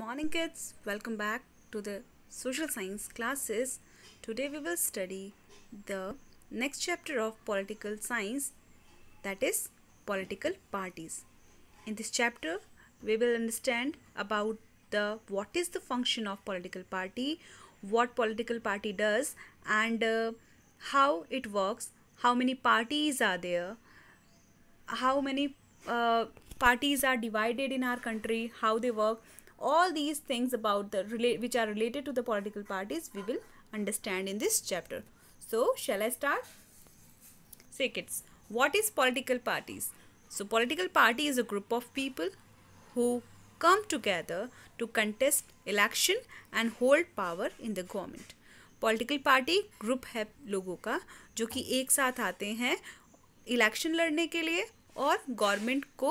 morning kids welcome back to the social science classes today we will study the next chapter of political science that is political parties in this chapter we will understand about the what is the function of political party what political party does and uh, how it works how many parties are there how many uh, parties are divided in our country how they work all these things about the relate which are related to the political parties we will understand in this chapter so shall i start say kids what is political parties so political party is a group of people who come together to contest election and hold power in the government political party group है लोगों का जो कि एक साथ आते हैं election लड़ने के लिए और गवर्नमेंट को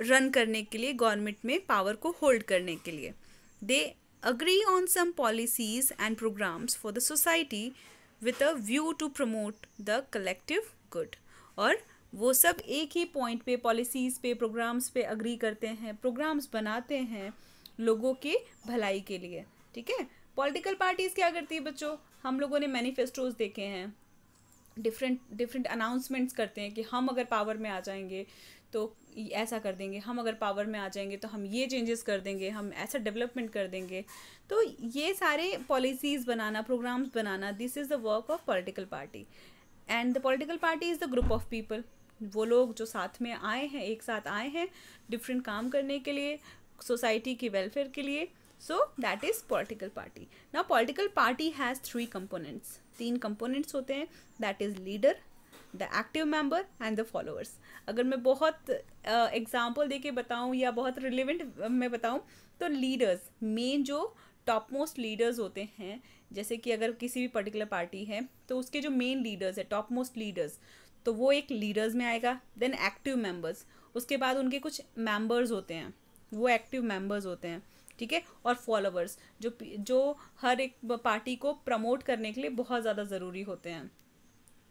रन करने के लिए गवर्नमेंट में पावर को होल्ड करने के लिए they agree on some policies and programmes for the society with a view to promote the collective good और वो सब एक ही पॉइंट पे पॉलिसीज़ पे प्रोग्राम्स पे अग्री करते हैं प्रोग्राम्स बनाते हैं लोगों के भलाई के लिए ठीक है पॉलिटिकल पार्टीज़ क्या करती है बच्चों हम लोगों ने मैनिफेस्टोज़ देखे हैं डिफरेंट डिफरेंट अनाउंसमेंट्स करते हैं कि हम अगर पावर में आ जाएंगे तो ऐसा कर देंगे हम अगर पावर में आ जाएंगे तो हम ये चेंजेस कर देंगे हम ऐसा डेवलपमेंट कर देंगे तो ये सारे पॉलिसीज़ बनाना प्रोग्राम्स बनाना this is the work of political party and the political party is the group of people वो लोग जो साथ में आए हैं एक साथ आए हैं डिफरेंट काम करने के लिए सोसाइटी की वेलफेयर के लिए so that is political party ना political party has three components तीन कंपोनेंट्स होते हैं that is leader the active member and the followers अगर मैं बहुत एग्जाम्पल uh, दे के बताऊँ या बहुत रिलेवेंट मैं बताऊँ तो लीडर्स मेन जो टॉप मोस्ट लीडर्स होते हैं जैसे कि अगर किसी भी पर्टिकुलर पार्टी है तो उसके जो मेन लीडर्स है टॉप मोस्ट लीडर्स तो वो एक लीडर्स में आएगा देन एक्टिव मेंबर्स उसके बाद उनके कुछ मेंबर्स होते हैं वो एक्टिव मेंबर्स होते हैं ठीक है और फॉलोवर्स जो जो हर एक पार्टी को प्रमोट करने के लिए बहुत ज़्यादा ज़रूरी होते हैं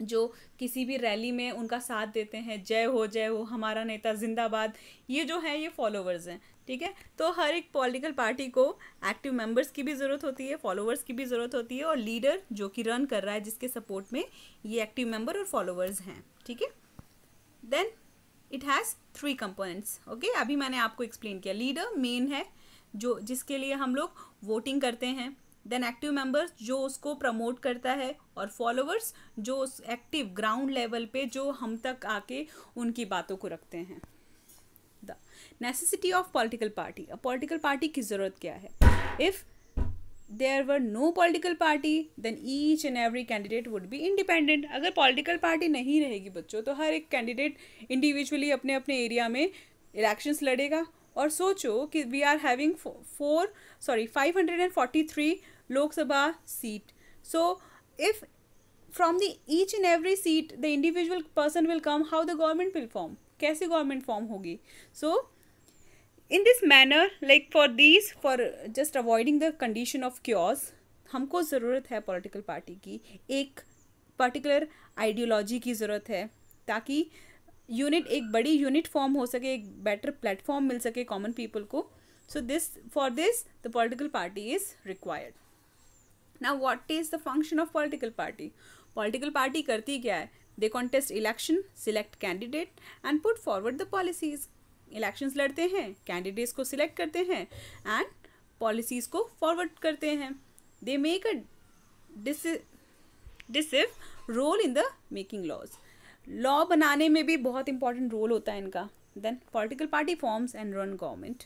जो किसी भी रैली में उनका साथ देते हैं जय हो जय हो हमारा नेता जिंदाबाद ये जो है ये फॉलोवर्स हैं ठीक है तो हर एक पॉलिटिकल पार्टी को एक्टिव मेंबर्स की भी ज़रूरत होती है फॉलोवर्स की भी ज़रूरत होती है और लीडर जो कि रन कर रहा है जिसके सपोर्ट में ये एक्टिव मेंबर और फॉलोवर्स हैं ठीक है then it has three components okay अभी मैंने आपको एक्सप्लेन किया लीडर मेन है जो जिसके लिए हम लोग वोटिंग करते हैं देन एक्टिव मेंबर्स जो उसको प्रमोट करता है और फॉलोअर्स जो उस एक्टिव ग्राउंड लेवल पे जो हम तक आके उनकी बातों को रखते हैं the necessity of political party political party की ज़रूरत क्या है if there were no political party then each and every candidate would be independent अगर पॉलिटिकल पार्टी नहीं रहेगी बच्चों तो हर एक कैंडिडेट इंडिविजुअली अपने अपने एरिया में इलेक्शंस लड़ेगा और सोचो कि we are having four sorry five hundred and forty three Lok Sabha seat. So if from the each and every seat the individual person will come, how the government will form? कैसे government form होगी so in this manner like for these for just avoiding the condition of cures हमको ज़रूरत है political party की एक particular ideology की ज़रूरत है ताकि यूनिट एक बड़ी यूनिट फॉर्म हो सके एक बेटर प्लेटफॉर्म मिल सके कॉमन पीपल को so this for this the political party is required ना what is the function of political party political party करती क्या है they contest election select candidate and put forward the policies elections लड़ते हैं candidates को select करते हैं and policies को फॉरवर्ड करते हैं they make a decisive role in the making laws law बनाने में भी बहुत इंपॉर्टेंट रोल होता है इनका then political party forms and run government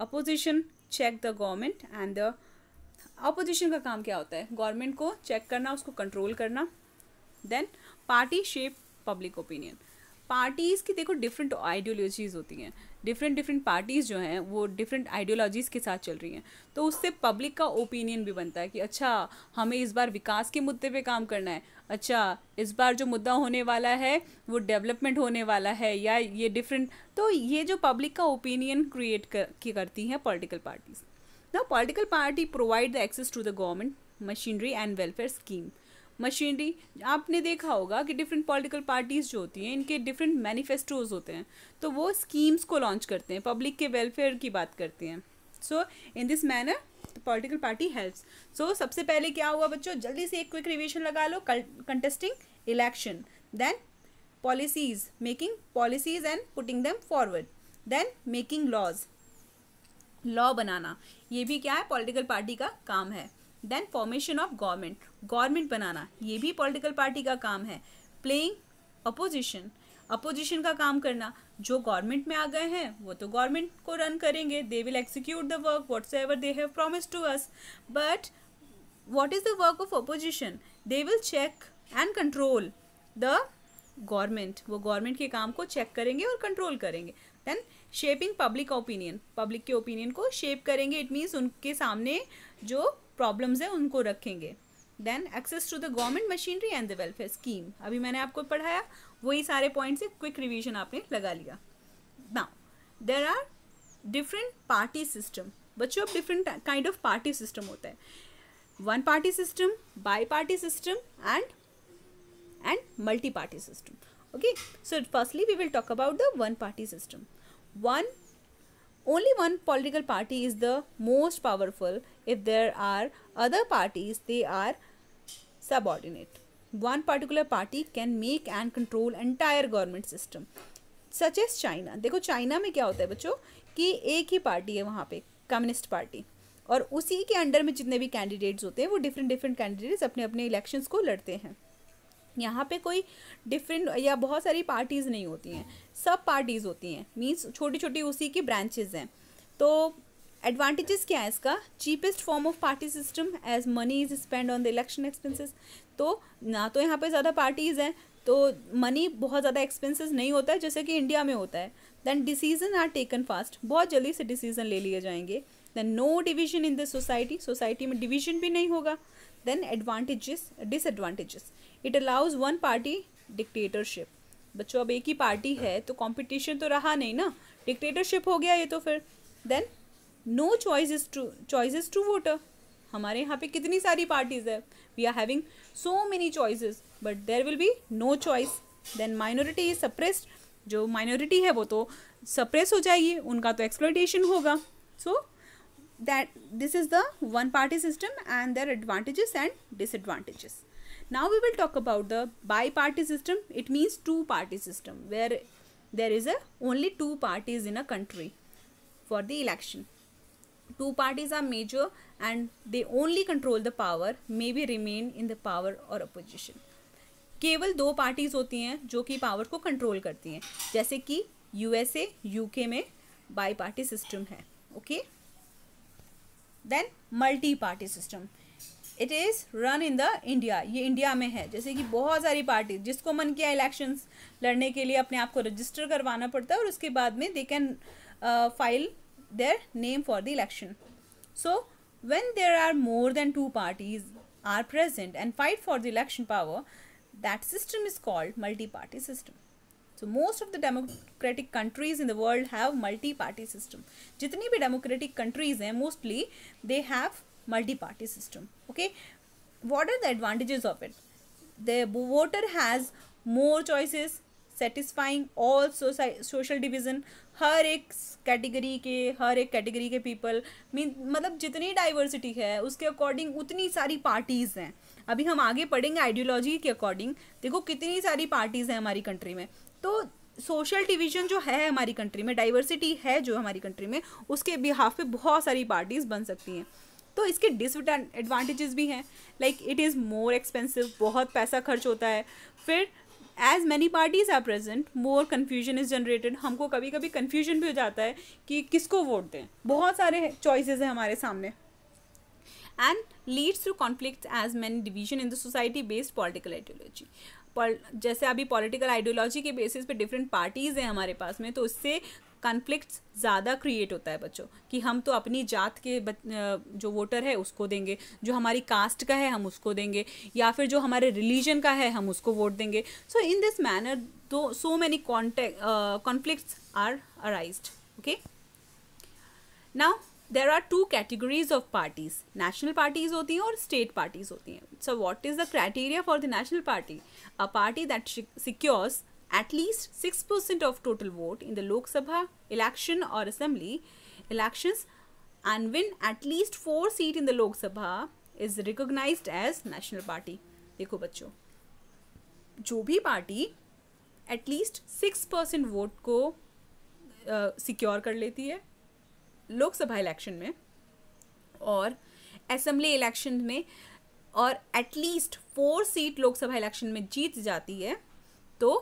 opposition check the government and the opposition का काम क्या होता है गवर्नमेंट को चेक करना उसको कंट्रोल करना then party shape public opinion parties की देखो डिफरेंट आइडियोलॉजीज़ होती हैं डिफरेंट डिफरेंट पार्टीज़ जो हैं वो डिफरेंट आइडियोलॉजीज़ के साथ चल रही हैं तो उससे पब्लिक का ओपिनियन भी बनता है कि अच्छा हमें इस बार विकास के मुद्दे पे काम करना है अच्छा इस बार जो मुद्दा होने वाला है वो डेवलपमेंट होने वाला है या ये डिफरेंट तो ये जो पब्लिक का ओपिनियन क्रिएट कर, करती हैं political parties Now, political party provide the access to the government machinery and welfare scheme. Machinery आपने देखा होगा कि डिफरेंट पॉलिटिकल पार्टीज़ जो होती हैं इनके डिफरेंट मैनिफेस्टोज होते हैं तो वो स्कीम्स को लॉन्च करते हैं पब्लिक के वेलफेयर की बात करते हैं so in this manner political party helps so सबसे पहले क्या हुआ बच्चों जल्दी से एक क्विक रिवीजन लगा लो contesting election then policies making policies and putting them forward then making laws law बनाना ये भी क्या है पॉलिटिकल पार्टी का काम है then formation of government government बनाना ये भी पॉलिटिकल पार्टी का काम है प्लेइंग अपोजिशन अपोजिशन का काम करना जो गवर्नमेंट में आ गए हैं वो तो गवर्नमेंट को रन करेंगे they will execute the work whatsoever they have promise to us but what is the work of opposition they will check and control the government वो गवर्नमेंट के काम को चेक करेंगे और कंट्रोल करेंगे then shaping public opinion public के opinion को shape करेंगे इट मीन्स उनके सामने जो प्रॉब्लम्स हैं उनको रखेंगे then access to the government machinery and the welfare scheme अभी मैंने आपको पढ़ाया वही सारे पॉइंट से क्विक रिविजन आपने लगा लिया now there are different party system बच्चों अब different kind of party system होता है one party system bi party system and and multi party system okay so firstly we will talk about the one party system one only one political party is the most powerful if there are other parties they are subordinate one particular party can make and control entire government system such as china देखो China में क्या होता है बच्चों कि एक ही party है वहाँ पे कम्युनिस्ट पार्टी और उसी के अंडर में जितने भी कैंडिडेट्स होते हैं वो डिफरेंट डिफरेंट कैंडिडेट्स अपने अपने इलेक्शंस को लड़ते हैं यहाँ पे कोई डिफरेंट या बहुत सारी पार्टीज़ नहीं होती हैं सब पार्टीज़ होती हैं मीन्स छोटी छोटी उसी की ब्रांचेज हैं तो एडवांटेजेस क्या है इसका cheapest form of party system as money is spend on the election expenses तो ना तो यहाँ पे ज़्यादा पार्टीज़ हैं तो मनी बहुत ज़्यादा एक्सपेंसेस नहीं होता है जैसे कि इंडिया में होता है then decision are taken fast बहुत जल्दी से डिसीजन ले लिए जाएंगे then no division in the society society में डिविजन भी नहीं होगा then advantages disadvantages it allows one party dictatorship बच्चों अब एक ही पार्टी है तो कॉम्पिटिशन तो रहा नहीं ना डिक्टेटरशिप हो गया ये तो फिर then no choices to choices to voter हमारे यहाँ पे कितनी सारी पार्टीज है we are having so many choices but there will be no choice then minority is suppressed जो माइनॉरिटी है वो तो सप्रेस हो जाएगी उनका तो एक्सप्लोटेशन होगा सो so, that this is the one party system and their advantages and disadvantages now we will talk about the biparty system it means two party system where there is a only two parties in a country for the election two parties are major and they only control the power may be remain in the power or opposition केवल दो parties होती हैं जो कि power को control करती हैं जैसे कि यूएसए यूके में बाई पार्टी सिस्टम है okay okay? Then multi party system it is run in the India ये इंडिया में है जैसे कि बहुत सारी पार्टी जिसको मन किया इलेक्शंस लड़ने के लिए अपने आप को रजिस्टर करवाना पड़ता है और उसके बाद में they can file their name for the election so when there are more than two parties are present and fight for the election power that system is called multi party system so most of the democratic countries in the world have multi party system जितनी भी democratic countries हैं mostly they have multi party system okay are the advantages of it the voter has more choices satisfying all सोसाइ social division हर एक category के हर एक category के people mean मतलब जितनी डाइवर्सिटी है उसके अकॉर्डिंग उतनी सारी पार्टीज़ हैं अभी हम आगे पढ़ेंगे आइडियोलॉजी के अकॉर्डिंग देखो कितनी सारी पार्टीज़ हैं हमारी कंट्री में तो सोशल डिवीजन जो है हमारी कंट्री में डाइवर्सिटी है जो हमारी कंट्री में उसके बिहाफ पे बहुत सारी पार्टीज़ बन सकती हैं तो इसके डिसएडवांटेजेस भी हैं like it is more expensive बहुत पैसा खर्च होता है फिर as many parties are present more confusion is generated हमको कभी कभी कन्फ्यूजन भी हो जाता है कि किसको वोट दें बहुत सारे चॉइसेस हैं हमारे सामने and leads to conflict as many division in the society based political ideology जैसे अभी पॉलिटिकल आइडियोलॉजी के बेसिस पे डिफरेंट पार्टीज़ हैं हमारे पास में तो उससे कॉन्फ्लिक्ट ज़्यादा क्रिएट होता है बच्चों कि हम तो अपनी जात के जो वोटर है उसको देंगे जो हमारी कास्ट का है हम उसको देंगे या फिर जो हमारे रिलीजन का है हम उसको वोट देंगे सो इन दिस मैनर दो so many contact conflict are arise okay now there are two categories of parties national parties होती हैं और स्टेट पार्टीज होती हैं so what is the criteria for the national party a party that secures at least six percent of total vote in the Lok Sabha election और assembly elections and win at least four seat in the Lok Sabha is recognise as national party देखो बच्चों जो भी पार्टी at least six percent vote को secure uh, कर लेती है लोकसभा इलेक्शन में और असम्बली इलेक्शन में और at least four seat Lok Sabha election में जीत जाती है तो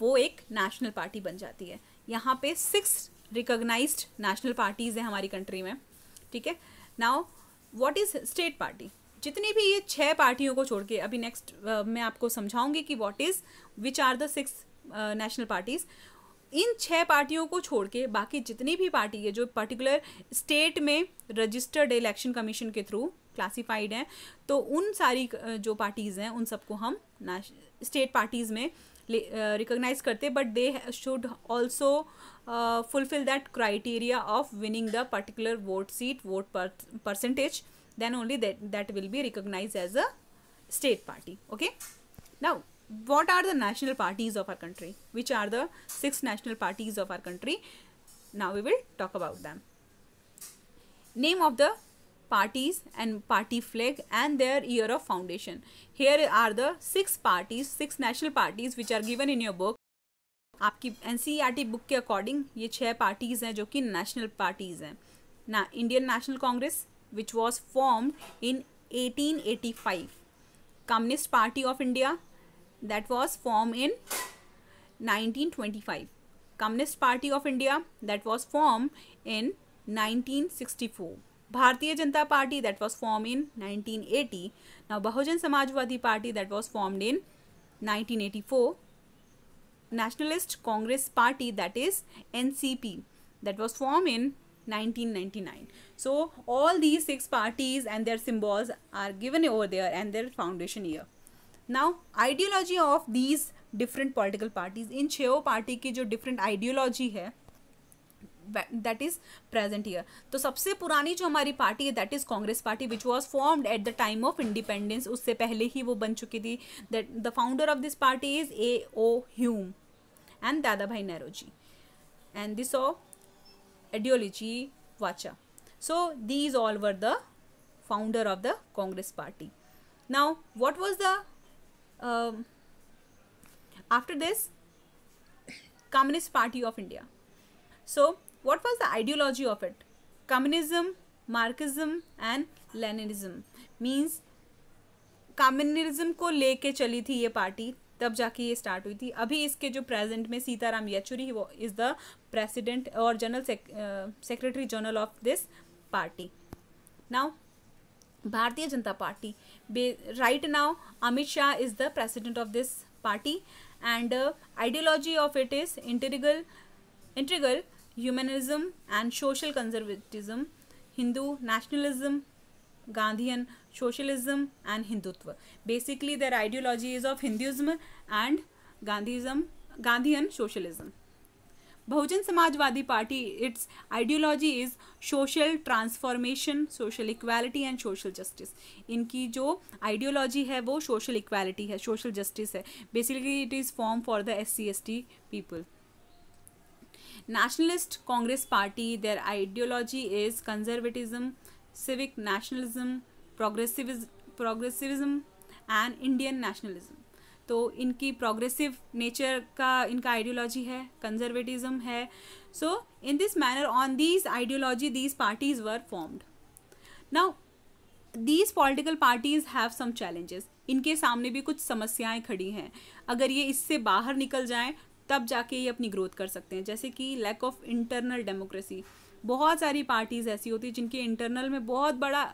वो एक नेशनल पार्टी बन जाती है यहाँ पे सिक्स रिकग्नाइज्ड नेशनल पार्टीज़ हैं हमारी कंट्री में ठीक है now what is state party जितनी भी ये छह पार्टियों को छोड़ के अभी नेक्स्ट uh, मैं आपको समझाऊंगी कि what is which are the six national parties इन छः पार्टियों को छोड़ के बाकी जितनी भी पार्टी है जो पर्टिकुलर स्टेट में रजिस्टर्ड इलेक्शन कमीशन के थ्रू क्लासिफाइड हैं तो उन सारी जो पार्टीज़ हैं उन सबको हम स्टेट पार्टीज़ में रिकोगनाइज करते but they should also fulfil that criteria of winning the particular vote seat vote percentage then only that will be recognise as a state party okay now what are the national parties of our country? Which are the six national parties of our country? Now we will talk about them. Name of the parties and party flag and their year of foundation. Here are the six parties, six national parties which are given in your book. आपकी N book के according ये छह parties हैं जो कि national parties हैं ना Indian National Congress which was formed in 1885 Communist Party of India that was formed in 1925. Communist Party of India that was formed in 1964. Bharatiya Janata Party that was formed in 1980. Now Bahujan Samajwadi Party that was formed in 1984. Nationalist Congress Party that is NCP that was formed in 1999. So all these six parties and their symbols are given over there and their foundation year now ideology of these different political parties in छो party की jo different ideology hai, that is present year तो सबसे पुरानी जो हमारी पार्टी है that is Congress party which was formed at the time of independence उससे पहले ही वो बन चुकी थी that the founder of this party is A O Hume and Dadabhai Naoroji and this of ideology vacha so these all were the founder of the congress party now what was the after um, after this communist party of india so what was the ideology of it communism Marxism and Leninism means communism को लेके चली थी ये party तब जाके ये start हुई थी अभी इसके जो प्रेजेंट में सीताराम येचुरी वो इज़ द प्रेसिडेंट और general secretary general of this party now Bharatiya Janata party right now Amit Shah is the president of this party and uh, ideology of it is integral, integral humanism and social conservatism, Hindu nationalism, Gandhian socialism and Hindutva. Basically their ideology is of Hinduism and Gandhism, Gandhian socialism. Bahujan Samajwadi party its ideology is social transformation social equality and social justice इनकी जो आइडियोलॉजी है वो social equality है social justice है basically it is form for the S C S T people Nationalist Congress Party their ideology is conservatism civic nationalism progressivism progressivism and Indian nationalism तो इनकी progressive nature का इनका ideology है conservatism है so in this manner on these ideology these parties were formed now these political parties have some challenges इनके सामने भी कुछ समस्याएं खड़ी हैं अगर ये इससे बाहर निकल जाएं तब जाके ये अपनी ग्रोथ कर सकते हैं जैसे कि लैक ऑफ इंटरनल डेमोक्रेसी बहुत सारी पार्टीज़ ऐसी होती है जिनके इंटरनल में बहुत बड़ा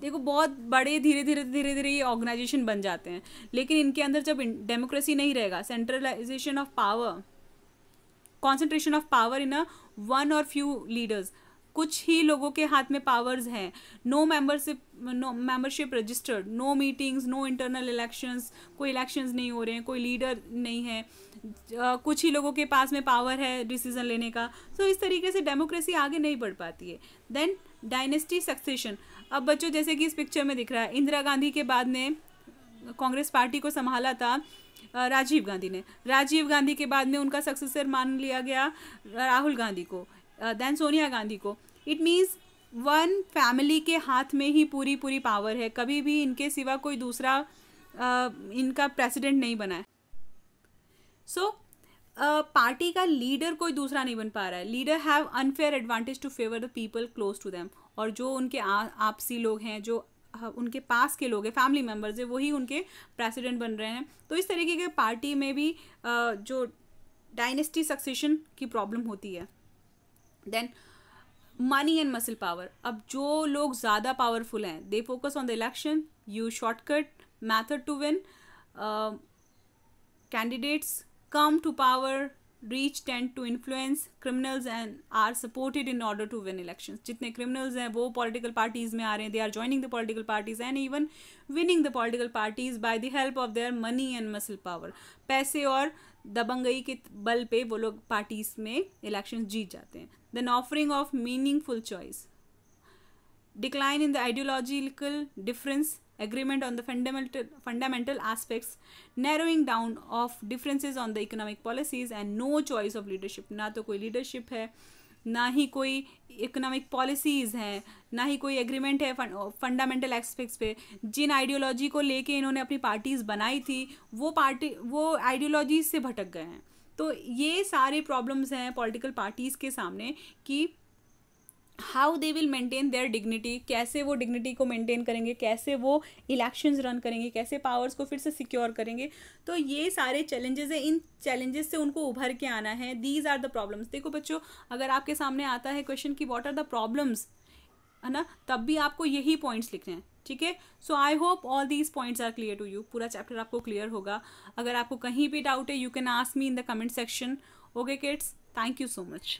देखो बहुत बड़े धीरे धीरे धीरे धीरे ये ऑर्गेनाइजेशन बन जाते हैं लेकिन इनके अंदर जब डेमोक्रेसी नहीं रहेगा centralisation of power concentration of power in a one or few leaders कुछ ही लोगों के हाथ में पावर्स हैं no membership no membership registered no meetings no internal elections कोई इलेक्शंस नहीं हो रहे हैं कोई लीडर नहीं है कुछ ही लोगों के पास में पावर है डिसीजन लेने का सो so, इस तरीके से डेमोक्रेसी आगे नहीं बढ़ पाती है देन डायनेस्टी सक्सेशन अब बच्चों जैसे कि इस पिक्चर में दिख रहा है इंदिरा गांधी के बाद में कांग्रेस पार्टी को संभाला था राजीव गांधी ने राजीव गांधी के बाद में उनका सक्सेसर मान लिया गया राहुल गांधी को देन सोनिया गांधी को इट मीन्स वन फैमिली के हाथ में ही पूरी पूरी पावर है कभी भी इनके सिवा कोई दूसरा इनका प्रेसिडेंट नहीं बना है सो so, पार्टी का लीडर कोई दूसरा नहीं बन पा रहा है leader have unfair advantage to favour the people close to them और जो उनके आपसी लोग हैं जो उनके पास के लोग हैं फैमिली मेम्बर्स हैं वही उनके प्रेसिडेंट बन रहे हैं तो इस तरीके के पार्टी में भी जो डायनेस्टी सक्सेशन की प्रॉब्लम होती है then money and muscle power अब जो लोग ज़्यादा पावरफुल हैं they focus on the election you shortcut method to win candidates come to power reach tend to influence criminals and are supported in order to win election जितने criminals हैं वो political parties में आ रहे हैं they are joining the political parties and even winning the political parties by the help of their money and muscle power पैसे और दबंगई के बल पे वो लोग पार्टीज में इलेक्शन जीत जाते हैं then offering of meaningful choice decline in the ideological difference agreement on the fundamental fundamental aspects narrowing down of differences on the economic policies and no choice of leadership na to koi leadership hai ना ही कोई economic policies हैं ना ही कोई agreement है fundamental aspects पे जिन ideology को लेके इन्होंने अपनी पार्टीज़ बनाई थी वो पार्टी वो आइडियोलॉजी से भटक गए हैं तो ये सारे प्रॉब्लम्स हैं पॉलिटिकल पार्टीज़ के सामने कि how they will maintain their dignity कैसे वो डिग्निटी को मेंटेन करेंगे कैसे वो इलेक्शंस रन करेंगे कैसे पावर्स को फिर से सिक्योर करेंगे तो ये सारे चैलेंजेस हैं इन चैलेंजेस से उनको उभर के आना है दीज आर द प्रॉब्लम्स देखो बच्चों अगर आपके सामने आता है क्वेश्चन कि वॉट आर द प्रॉब्लम्स है ना तब भी आपको यही पॉइंट्स लिखने हैं ठीक है so I hope all these points are clear to you पूरा चैप्टर आपको क्लियर होगा अगर आपको कहीं भी डाउट है you can ask me in the comment section okay kids thank you so much